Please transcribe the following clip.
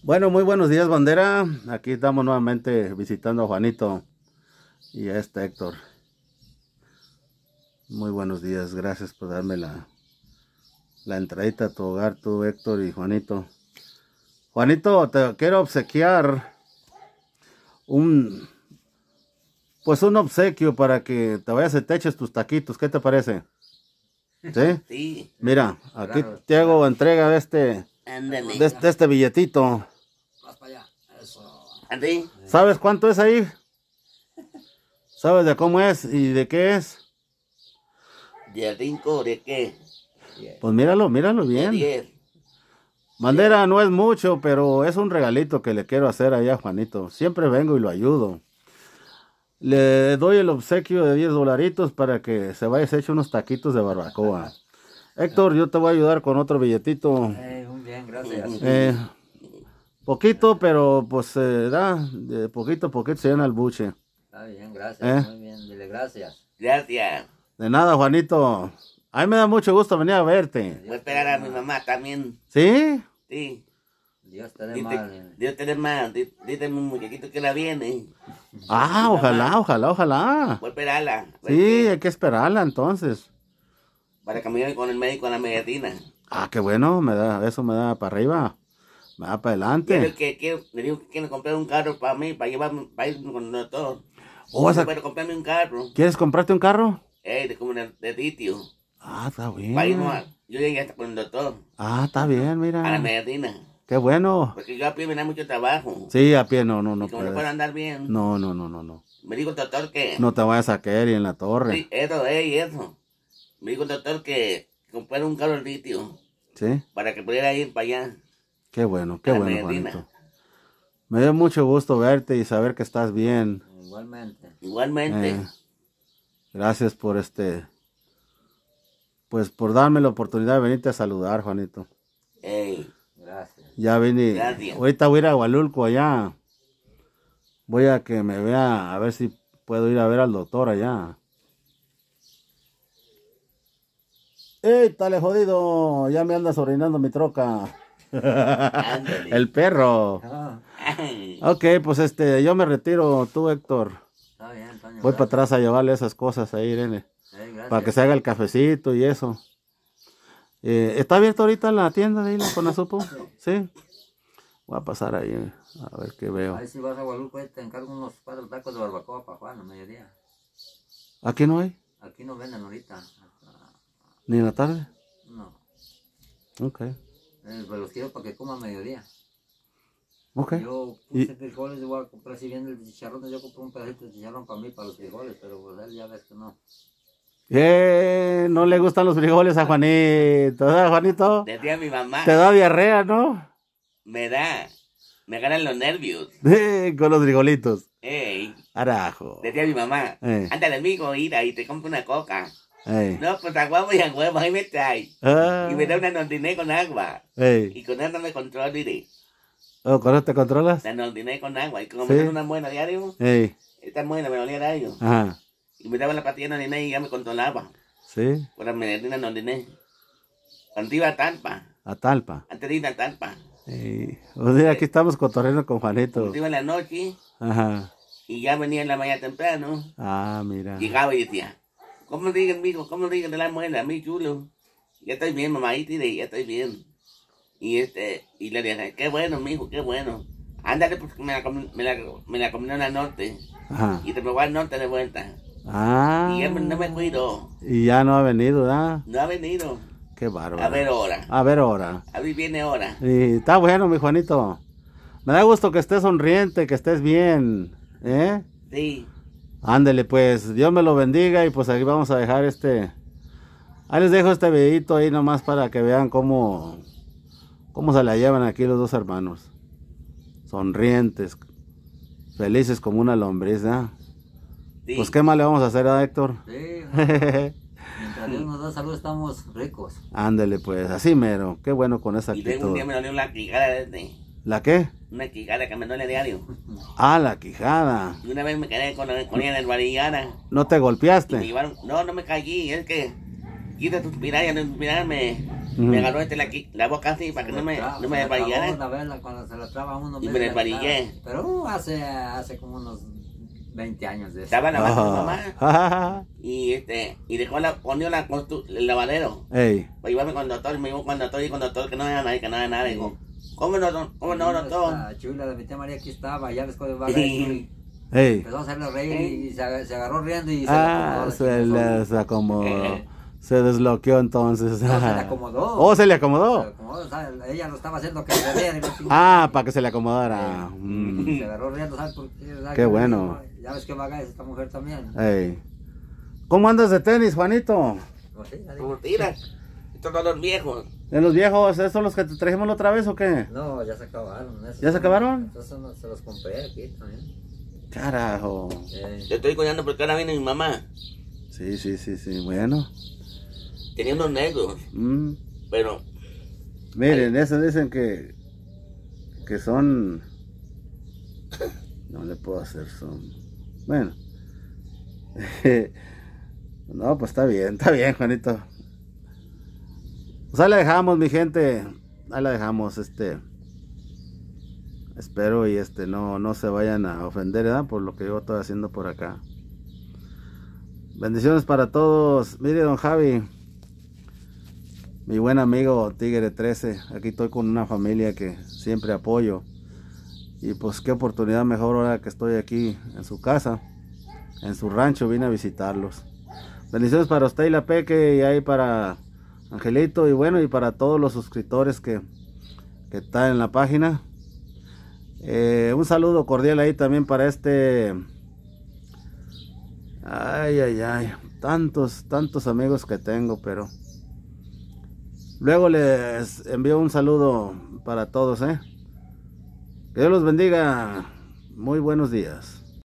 Bueno, muy buenos días, bandera. Aquí estamos nuevamente visitando a Juanito y a este Héctor. Muy buenos días, gracias por darme la, la entradita a tu hogar, tú, Héctor y Juanito. Juanito, te quiero obsequiar un, pues un obsequio para que te vayas y teches tus taquitos. ¿Qué te parece? ¿Sí? sí. Mira, aquí te hago entrega de este este, de, este billetito. para allá. Eso. ¿Sabes cuánto es ahí? ¿Sabes de cómo es y de qué es? ¿De rinco de qué? Pues míralo, míralo bien. Bandera no es mucho, pero es un regalito que le quiero hacer allá a Juanito. Siempre vengo y lo ayudo. Le doy el obsequio de 10 dolaritos para que se vaya hecho unos taquitos de barbacoa. Héctor, yo te voy a ayudar con otro billetito. Eh, muy bien, gracias. Eh, poquito, pero pues eh, da, de poquito a poquito se llena el buche. Está bien, gracias. Muy bien, dile gracias. Gracias. De nada, Juanito. A mí me da mucho gusto venir a verte. Voy a esperar a mi mamá también. ¿Sí? Sí. Dios te dé más. Dios te más. mi muñequito que la viene. Ah, ojalá, ojalá, ojalá. Voy a esperarla. Sí, hay que esperarla entonces para que me con el médico a la mediatina. Ah, qué bueno, me da, eso me da para arriba, me da para adelante. Quiero que, quiero, que quiero comprar un carro para mí, para llevarme, ir con el doctor. Oh, vas a... Para comprarme un carro. ¿Quieres comprarte un carro? Eh, de, como de, sitio. Ah, está bien. Para a, yo llegué hasta con el doctor. Ah, está bien, mira. A la mediatina. Qué bueno. Porque yo a pie me da mucho trabajo. Sí, a pie no, no, no. Como no puedo andar bien. No, no, no, no, no. Me dijo el doctor que. No te voy a sacar y en la torre. Sí, eso, eh, eso me dijo el doctor que comprara un carro de litio. Sí. Para que pudiera ir para allá. Qué bueno, qué bueno, Juanito. Me dio mucho gusto verte y saber que estás bien. Igualmente. Igualmente. Eh, gracias por este. Pues por darme la oportunidad de venirte a saludar, Juanito. Ey. Gracias. Ya vine. Gracias. Ahorita voy a ir a Hualulco allá. Voy a que me vea, a ver si puedo ir a ver al doctor allá. ¡Eh, tale jodido! Ya me andas orinando mi troca. el perro. Ok, pues este, yo me retiro, tú Héctor. Está bien, Voy para atrás a llevarle esas cosas ahí, Irene. para que se haga el cafecito y eso. Eh, ¿Está abierta ahorita la tienda de ahí, la Conazupo? Sí. Voy a pasar ahí, a ver qué veo. Ahí si vas a Guadalupe, te encargo unos cuatro tacos de barbacoa para Juan, a mediodía. ¿Aquí no hay? Aquí no venden ahorita. ¿Ni en la tarde? No. Ok. los quiero para que coma a mediodía. Ok. Yo puse ¿Y? frijoles, voy a comprar, si viene el chicharrón, yo compré un pedacito de chicharrón para mí, para los frijoles, pero pues él ya ves que no. Eh, no le gustan los frijoles a Juanito, ¿verdad, Juanito? a mi mamá. Te da diarrea, ¿no? Me da. Me ganan los nervios. Eh, con los frijolitos. Ey. Arajo. Decía mi mamá. Eh. Ándale, amigo, ir y te compro una coca. Ey. No, pues aguamos y huevo, ahí me trae. Ah. Y me da una nondiné con agua. Y con eso me controla diré. Oh, ¿Con eso te controlas? La nondiné con agua. Y como me dan una buena diario, Ey. esta buena me valía diario. Ajá. Y me daba la patilla nondiné y ya me controlaba. Sí. Con la medicina nondiné. Cuando iba a Talpa. A Talpa. Antes de ir a Talpa. O sea, aquí estamos cotorreando con Juanito. Cuando iba en la noche. Ajá. Y ya venía en la mañana temprano. Ah, mira. Llegaba y decía. ¿Cómo digan, mijo? ¿Cómo digan de la muela? Mi chulo. Ya estoy bien, mamá. Y digo, ya estoy bien. Y este, y le dije, qué bueno, mijo, qué bueno. Ándale, porque pues, me la, comí me la, me la en la norte. Ajá. Y te me voy al norte de vuelta. Ah. Y ya no me cuido. Y ya no ha venido, ¿verdad? No ha venido. Qué bárbaro. A ver ahora. A ver ahora. A ver, viene ahora. Y está bueno, mi Juanito. Me da gusto que estés sonriente, que estés bien. ¿Eh? Sí. Ándele pues, Dios me lo bendiga y pues aquí vamos a dejar este... Ahí les dejo este videito ahí nomás para que vean cómo, cómo se la llevan aquí los dos hermanos. Sonrientes, felices como una lombriz, ¿eh? Pues qué más le vamos a hacer a Héctor. Sí, Mientras Dios nos da salud estamos ricos. Ándele pues, así mero, qué bueno con esa actitud. Y de un día me este. ¿La qué? Una quijada que me duele diario. Ah, la quijada. Y una vez me quedé con, con ella en el varillana. ¿No te golpeaste? llevaron, no, no me caí. Es que quita tus pirallas, no tus me, me agarró este la, la boca así para que no me, no me desvarillara. cuando se la traba uno. Y me desvarillé. Pero uh, hace, hace como unos 20 años de eso. Estaba de oh. mamá. y este, y dejó la, ponió la, el lavadero. Ey. Para llevarme con doctor, y me iba con el doctor y con el doctor que no vea nadie, que no era nada. Digo, ¿Cómo no, don? ¿Cómo no, don Chula, la mi tía María aquí estaba, ya después de sí. Hey. Empezó a hacerle reír y se, agarró riendo y se ah, acomodó. Se Se desbloqueó entonces. No, se le acomodó. Oh, se le acomodó. Se acomodó o sea, ella lo estaba haciendo que se acomodara. Ah, para que se le acomodara. Mm. Se agarró riendo, ¿sabes qué? bueno. Ya ves que vaga es esta mujer también. Hey. ¿Cómo andas de tenis, Juanito? Como pues tiras. Pues estos son los viejos. ¿De los viejos? son los que te trajimos la otra vez o qué? No, ya se acabaron. ¿Ya se acabaron? se los compré aquí también. Carajo. Te estoy coñando porque ahora viene mi mamá. Sí, sí, sí, sí. Bueno. teniendo negros. Mm. Pero. Miren, esos dicen que. Que son. No le puedo hacer son. Bueno. no, pues está bien, está bien, Juanito. Pues ahí la dejamos, mi gente. Ahí la dejamos, este. Espero y este no, no se vayan a ofender, Por lo que yo estoy haciendo por acá. Bendiciones para todos. Mire, don Javi. Mi buen amigo Tigre 13. Aquí estoy con una familia que siempre apoyo. Y pues qué oportunidad mejor ahora que estoy aquí en su casa, en su rancho, vine a visitarlos. Bendiciones para usted y la Peque y ahí para Angelito y bueno, y para todos los suscriptores que, que están en la página. Eh, un saludo cordial ahí también para este... Ay, ay, ay. Tantos, tantos amigos que tengo, pero... Luego les envío un saludo para todos, ¿eh? Que Dios los bendiga. Muy buenos días.